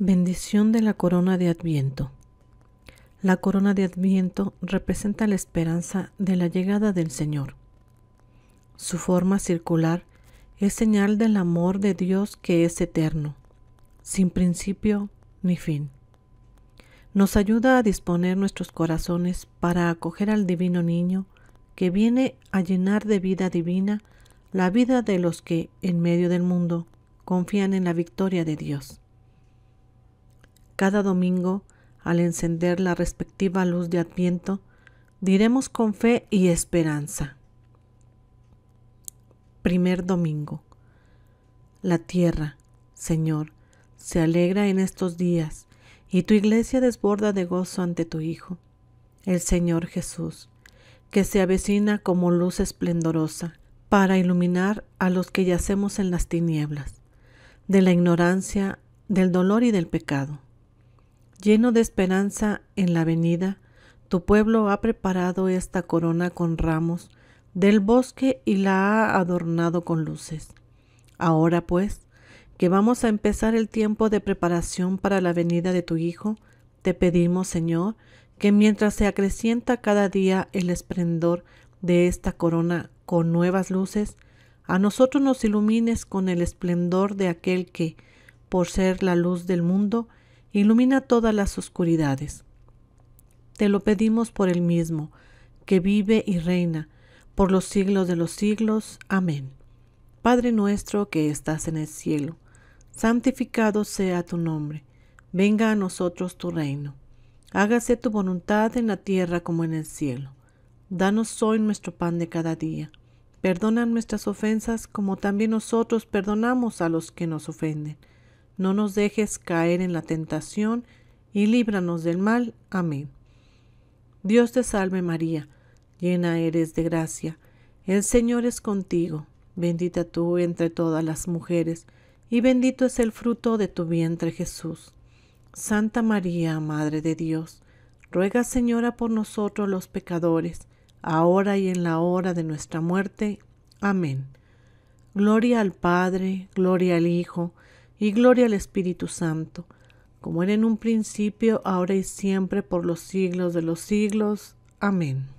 Bendición de la corona de Adviento. La corona de Adviento representa la esperanza de la llegada del Señor. Su forma circular es señal del amor de Dios que es eterno, sin principio ni fin. Nos ayuda a disponer nuestros corazones para acoger al divino niño que viene a llenar de vida divina la vida de los que, en medio del mundo, confían en la victoria de Dios. Cada domingo, al encender la respectiva luz de Adviento, diremos con fe y esperanza. Primer domingo. La tierra, Señor, se alegra en estos días, y tu iglesia desborda de gozo ante tu Hijo, el Señor Jesús, que se avecina como luz esplendorosa para iluminar a los que yacemos en las tinieblas, de la ignorancia, del dolor y del pecado. Lleno de esperanza en la venida, tu pueblo ha preparado esta corona con ramos del bosque y la ha adornado con luces. Ahora pues, que vamos a empezar el tiempo de preparación para la venida de tu Hijo, te pedimos, Señor, que mientras se acrecienta cada día el esplendor de esta corona con nuevas luces, a nosotros nos ilumines con el esplendor de aquel que, por ser la luz del mundo, Ilumina todas las oscuridades. Te lo pedimos por el mismo, que vive y reina, por los siglos de los siglos. Amén. Padre nuestro que estás en el cielo, santificado sea tu nombre, venga a nosotros tu reino, hágase tu voluntad en la tierra como en el cielo. Danos hoy nuestro pan de cada día, perdona nuestras ofensas como también nosotros perdonamos a los que nos ofenden no nos dejes caer en la tentación, y líbranos del mal. Amén. Dios te salve María, llena eres de gracia, el Señor es contigo, bendita tú entre todas las mujeres, y bendito es el fruto de tu vientre Jesús. Santa María, Madre de Dios, ruega Señora por nosotros los pecadores, ahora y en la hora de nuestra muerte. Amén. Gloria al Padre, gloria al Hijo, y gloria al Espíritu Santo, como era en un principio, ahora y siempre, por los siglos de los siglos. Amén.